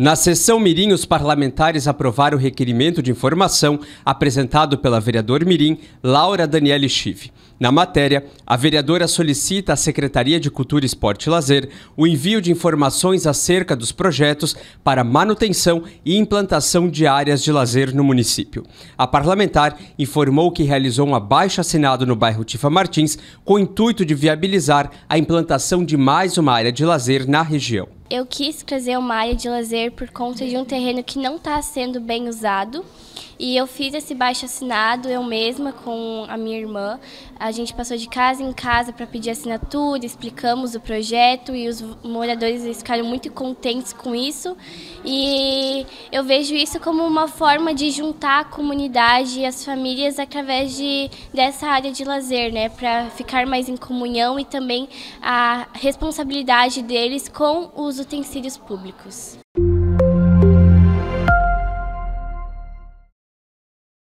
Na sessão Mirim, os parlamentares aprovaram o requerimento de informação apresentado pela vereadora Mirim, Laura Daniele Schiff. Na matéria, a vereadora solicita à Secretaria de Cultura, Esporte e Lazer o envio de informações acerca dos projetos para manutenção e implantação de áreas de lazer no município. A parlamentar informou que realizou um abaixo assinado no bairro Tifa Martins com o intuito de viabilizar a implantação de mais uma área de lazer na região eu quis trazer uma área de lazer por conta de um terreno que não está sendo bem usado e eu fiz esse baixo assinado eu mesma com a minha irmã. A gente passou de casa em casa para pedir assinatura, explicamos o projeto e os moradores ficaram muito contentes com isso. E eu vejo isso como uma forma de juntar a comunidade e as famílias através de, dessa área de lazer, né, para ficar mais em comunhão e também a responsabilidade deles com os utensílios públicos.